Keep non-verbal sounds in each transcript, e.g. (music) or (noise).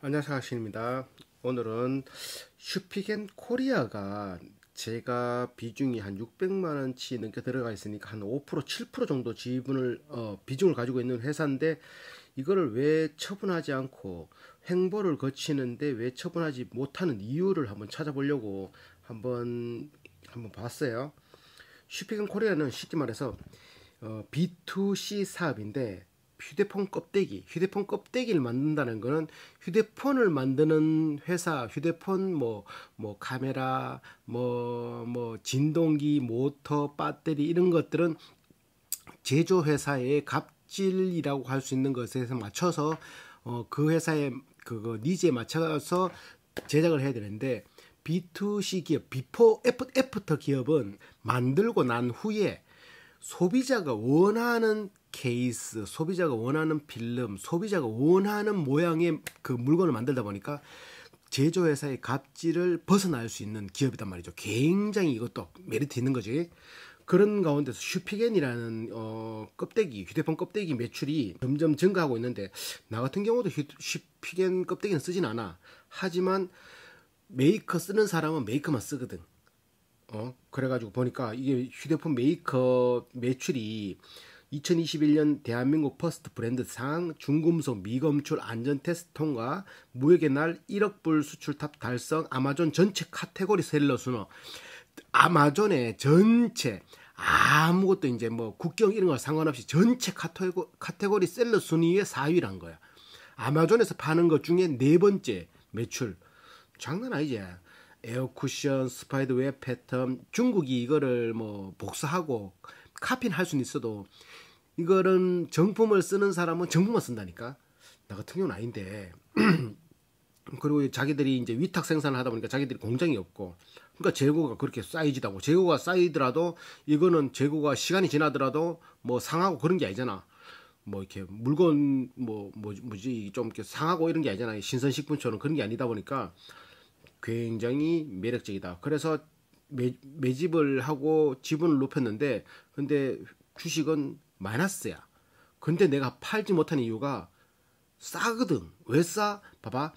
안녕하세요 하신입니다 오늘은 슈피겐 코리아가 제가 비중이 한 600만원치 넘게 들어가 있으니까 한 5% 7% 정도 지분을 어, 비중을 가지고 있는 회사인데 이거를 왜 처분하지 않고 횡보를 거치는데 왜 처분하지 못하는 이유를 한번 찾아보려고 한번 한번 봤어요 슈피겐 코리아는 쉽게 말해서 어, B2C 사업인데 휴대폰 껍데기, 휴대폰 껍데기를 만든다는 거는 휴대폰을 만드는 회사, 휴대폰 뭐뭐 뭐 카메라, 뭐뭐 뭐 진동기, 모터, 배터리 이런 것들은 제조 회사의 갑질이라고 할 수 있는 것에 맞춰서 어, 그 회사의 그거 니즈에 맞춰서 제작을 해야 되는데 B2C 기업, 비포 애프터 기업은 만들고 난 후에 소비자가 원하는 케이스, 소비자가 원하는 필름, 소비자가 원하는 모양의 그 물건을 만들다 보니까 제조회사의 갑질을 벗어날 수 있는 기업이란 말이죠. 굉장히 이것도 메리트 있는 거지. 그런 가운데서 슈피겐이라는 어, 껍데기, 휴대폰 껍데기 매출이 점점 증가하고 있는데 나 같은 경우도 휴, 슈피겐 껍데기는 쓰진 않아. 하지만 메이커 쓰는 사람은 메이커만 쓰거든. 어 그래가지고 보니까 이게 휴대폰 메이커 매출이 2021년 대한민국 퍼스트 브랜드 상 중금속 미검출 안전 테스트 통과 무역의 날 1억 불 수출 탑 달성 아마존 전체 카테고리 셀러 순어 아마존의 전체 아무것도 이제 뭐 국경 이런 걸 상관없이 전체 카테고, 카테고리 셀러 순위의 4위란 거야. 아마존에서 파는 것 중에 네 번째 매출. 장난 아니지. 에어쿠션, 스파이더웹 패턴, 중국이 이거를 뭐 복사하고 카피는 할 수는 있어도 이거는 정품을 쓰는 사람은 정품만 쓴다니까 나 같은 경우는 아닌데 (clears throat) 그리고 자기들이 이제 위탁 생산을 하다 보니까 자기들이 공장이 없고 그러니까 재고가 그렇게 쌓이지다고 재고가 쌓이더라도 이거는 재고가 시간이 지나더라도 뭐 상하고 그런 게 아니잖아 뭐 이렇게 물건 뭐, 뭐 뭐지 좀 이렇게 상하고 이런 게 아니잖아 신선식품처럼 그런 게 아니다 보니까 굉장히 매력적이다 그래서 매, 매집을 하고 지분을 높였는데 근데 주식은 많았어야 근데 내가 팔지 못한 이유가 싸거든. 왜 싸? 봐봐.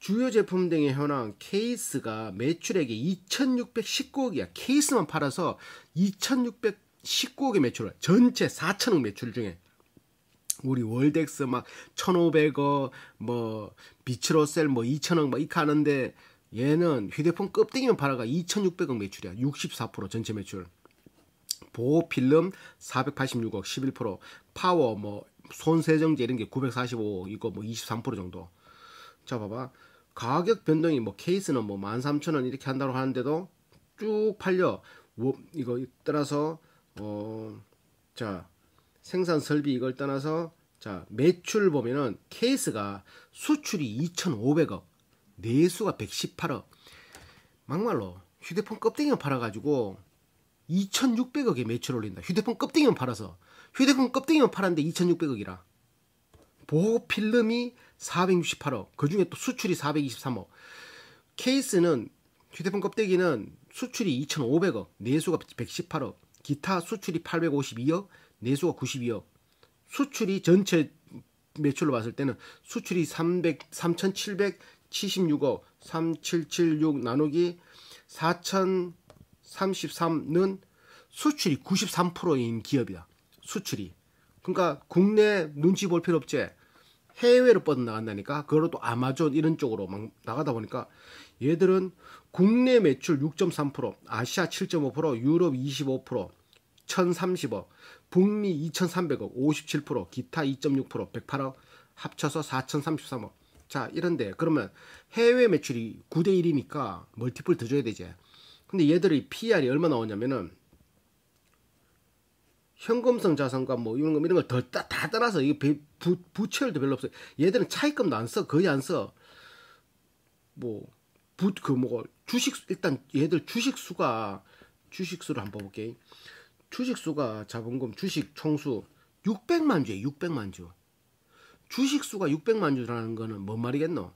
주요 제품 등의 현황 케이스가 매출액이 2,619억이야. 케이스만 팔아서 2,619억의 매출을 전체 4천억 매출 중에 우리 월덱스 막 1,500억 뭐 비츠로셀 뭐 2,000억 막 이렇게 하는데 얘는 휴대폰 껍데기만 팔아가 2,600억 매출이야. 64% 전체 매출. 보호 필름 486억 11%, 파워 뭐 손세정제 이런 게 945억 이거 뭐 23% 정도. 자 봐봐. 가격 변동이 뭐 케이스는 뭐 13,000원 이렇게 한다고 하는데도 쭉 팔려. 뭐 이거 따라서 어자 생산 설비 이걸 떠나서 자 매출 보면은 케이스가 수출이 2,500억 내수가 118억. 막말로 휴대폰 껍데기만 팔아가지고 2 6 0 0억에 매출 올린다. 휴대폰 껍데기만 팔아서 휴대폰 껍데기만 팔았는데 2,600억이라. 보호 필름이 468억. 그 중에 또 수출이 423억. 케이스는 휴대폰 껍데기는 수출이 2,500억, 내수가 118억, 기타 수출이 852억, 내수가 92억. 수출이 전체 매출로 봤을 때는 수출이 300, 3,700 76억 3776 나누기 4033는 수출이 93%인 기업이다. 수출이. 그러니까 국내 눈치 볼 필요 없지. 해외로 뻗어나간다니까. 그걸로또 아마존 이런 쪽으로 막 나가다 보니까 얘들은 국내 매출 6.3%, 아시아 7.5%, 유럽 25%, 1030억, 북미 2300억, 57%, 기타 2.6%, 108억 합쳐서 4033억. 자, 이런데 그러면 해외 매출이 9대 1이니까 멀티플 더 줘야 되지. 근데 얘들이 PR이 얼마 나오냐면은 현금성 자산과 뭐 이런 거 이런 걸다다 따라서 이게 부, 부채율도 별로 없어요. 얘들은 차익금도 안 써. 거의 안 써. 뭐부그뭐 그 주식 일단 얘들 주식 수가 주식 수를 한번 볼게. 주식 수가 자본금 주식 총수 600만 주에 600만 주. 주식 수가 600만 주라는 거는 뭔 말이겠노?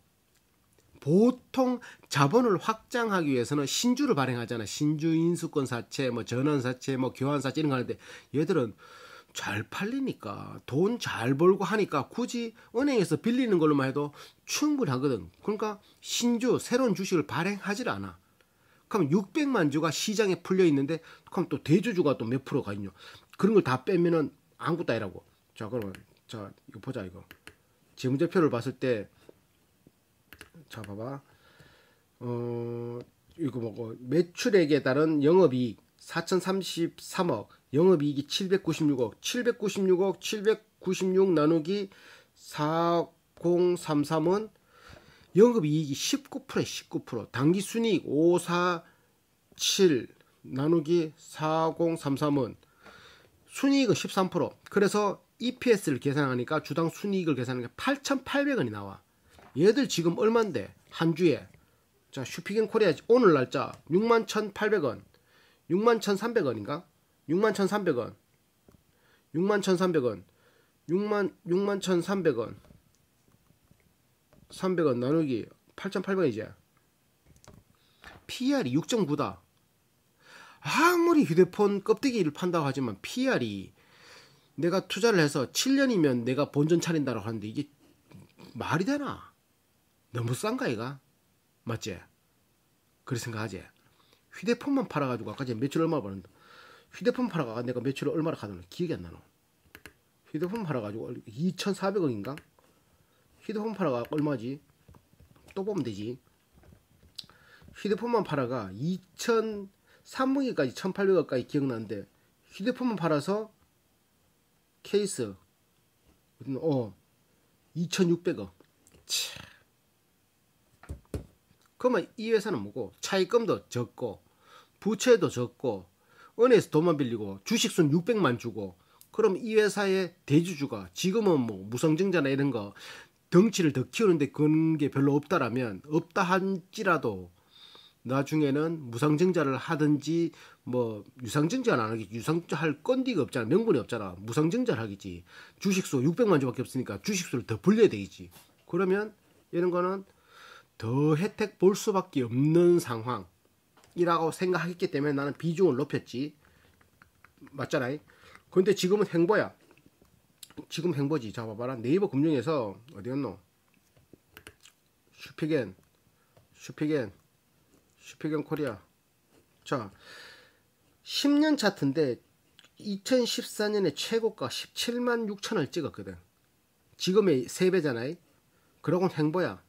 보통 자본을 확장하기 위해서는 신주를 발행하잖아. 신주 인수권 사채, 뭐 전환 사채, 뭐 교환 사채 이런 거 하는데 얘들은 잘 팔리니까 돈 잘 벌고 하니까 굳이 은행에서 빌리는 걸로만 해도 충분하거든. 그러니까 신주 새로운 주식을 발행하질 않아. 그럼 600만 주가 시장에 풀려 있는데 그럼 또 대주주가 또 몇 프로가 있냐? 그런 걸 다 빼면은 아무것도 아니라고. 자 그러면 자 이거 보자 이거. 지무제표를 봤을 때, 자, 봐봐. 어, 이거 뭐고, 매출액에 따른 영업이익 4,033억, 영업이익이 796억, 796억, 796 나누기 4033은 영업이익이 19%에 19%, 당기순이익 547 나누기 4033은 순이익은 13%. 그래서 EPS를 계산하니까 주당 순이익을 계산하니까 8,800원이 나와. 얘들 지금 얼만데? 한 주에. 자, 슈피겐 코리아 오늘 날짜 61,800원. 61,300원인가? 61,300원. 61,300원. 6만 61,300원. 300원 나누기 8,800원이지. PR이 6.9다. 아무리 휴대폰 껍데기를 판다고 하지만 PR이 내가 투자를 해서 7년이면 내가 본전 차린다라고 하는데 이게 말이 되나? 너무 싼가 이가? 맞지? 그렇게 생각하지? 휴대폰만 팔아가지고 아까 전에 매출 얼마 버는데 휴대폰 팔아가 내가 매출 얼마나 가는 더 기억이 안 나노 휴대폰 팔아가지고 2,400원인가? 휴대폰 팔아가 얼마지? 또 보면 되지 휴대폰만 팔아가 2 0 0 0기까지 1,800원까지 기억나는데 휴대폰만 팔아서 케이스 어 2,600억 그러면 이 회사는 뭐고 차익금도 적고 부채도 적고 은행에서 돈만 빌리고 주식순 600만 주고 그럼 이 회사의 대주주가 지금은 뭐 무성증자나 이런 거 덩치를 더 키우는데 그런 게 별로 없다라면 없다 한지라도 나중에는 무상증자를 하든지 뭐 유상증자는 안하겠 유상할 건디가 없잖아. 명분이 없잖아. 무상증자를 하겠지. 주식수 600만 주밖에 없으니까 주식수를 더 불려야 되겠지. 그러면 이런 거는 더 혜택 볼 수밖에 없는 상황이라고 생각했기 때문에 나는 비중을 높였지. 맞잖아. 근데 지금은 행보야. 지금 행보지. 자, 봐봐라. 네이버 금융에서 어디였노? 슈피겐, 슈피겐, 슈피경 코리아. 자, 10년 차트인데 2014년에 최고가 17만 6천을 찍었거든. 지금의 3배잖아요. 그러곤 행보야.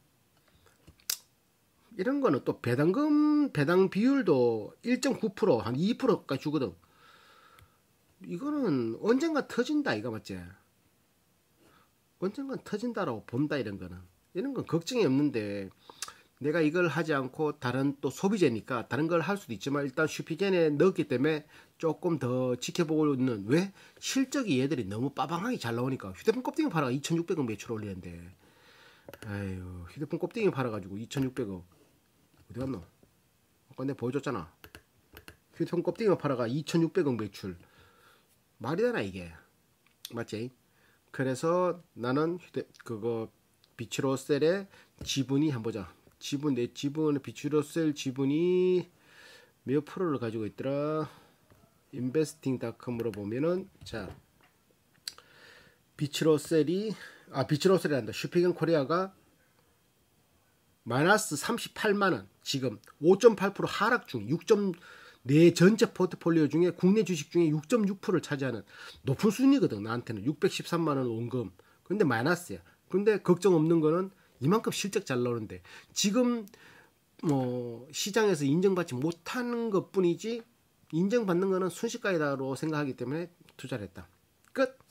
이런 거는 또 배당금, 배당 비율도 1.9%, 한 2%까지 주거든. 이거는 언젠가 터진다, 이거 맞지? 언젠간 터진다라고 본다, 이런 거는. 이런 건 걱정이 없는데, 내가 이걸 하지 않고 다른 또 소비재니까 다른 걸 할 수도 있지만 일단 슈피겐에 넣었기 때문에 조금 더 지켜보고 있는 왜 실적이 얘들이 너무 빠방하게 잘 나오니까 휴대폰 껍데기 팔아 2,600원 매출 올리는데 아유 휴대폰 껍데기 팔아가지고 2,600원 어디 갔노? 아까 내 보여줬잖아 휴대폰 껍데기 팔아가 2,600원 매출 말이 되나 이게 맞지? 그래서 나는 휴대 그거 비치로셀에 지분이 한번 보자 지분 내 지분을 비추려 셀 지분이 몇 프로를 가지고 있더라 인베스팅닷컴으로 보면은 자 비츠로셀이 아 비츠로셀이 한다 슈피겐 코리아가 마이너스 38만원 지금 5.8% 하락 중6내 전체 포트폴리오 중에 국내 주식 중에 6.6%를 차지하는 높은 순위거든 나한테는 613만원 원금 근데 마이너스야 근데 걱정 없는 거는 이만큼 실적 잘 나오는데 지금 뭐 시장에서 인정받지 못하는 것뿐이지 인정받는 거는 순식간이다로 생각하기 때문에 투자를 했다. 끝.